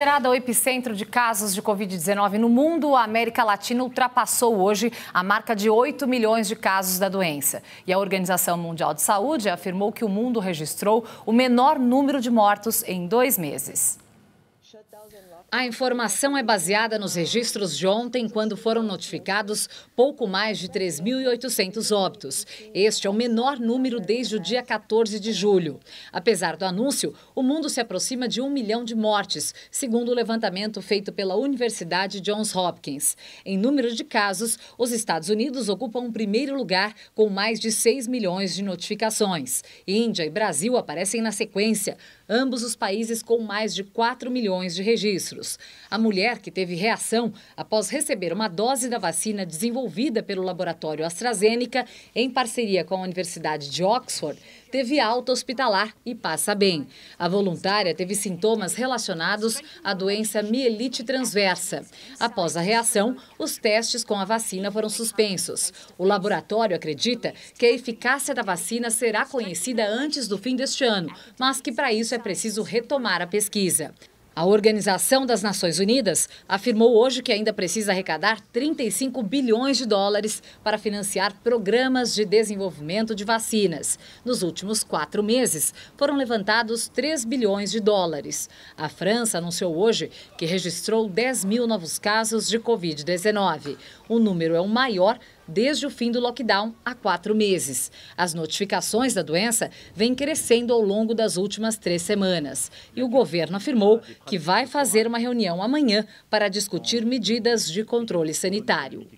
Considerada o epicentro de casos de Covid-19 no mundo, a América Latina ultrapassou hoje a marca de 8 milhões de casos da doença. E a Organização Mundial de Saúde afirmou que o mundo registrou o menor número de mortos em dois meses. A informação é baseada nos registros de ontem, quando foram notificados pouco mais de 3.800 óbitos. Este é o menor número desde o dia 14 de julho. Apesar do anúncio, o mundo se aproxima de um milhão de mortes, segundo o levantamento feito pela Universidade Johns Hopkins. Em número de casos, os Estados Unidos ocupam o primeiro lugar, com mais de 6 milhões de notificações. Índia e Brasil aparecem na sequência, ambos os países com mais de 4 milhões de registros registros. A mulher que teve reação após receber uma dose da vacina desenvolvida pelo laboratório AstraZeneca, em parceria com a Universidade de Oxford, teve alta hospitalar e passa bem. A voluntária teve sintomas relacionados à doença mielite transversa. Após a reação, os testes com a vacina foram suspensos. O laboratório acredita que a eficácia da vacina será conhecida antes do fim deste ano, mas que para isso é preciso retomar a pesquisa. A Organização das Nações Unidas afirmou hoje que ainda precisa arrecadar 35 bilhões de dólares para financiar programas de desenvolvimento de vacinas. Nos últimos quatro meses, foram levantados 3 bilhões de dólares. A França anunciou hoje que registrou 10 mil novos casos de Covid-19. O número é o maior desde o fim do lockdown há quatro meses. As notificações da doença vêm crescendo ao longo das últimas três semanas. E o governo afirmou que vai fazer uma reunião amanhã para discutir medidas de controle sanitário.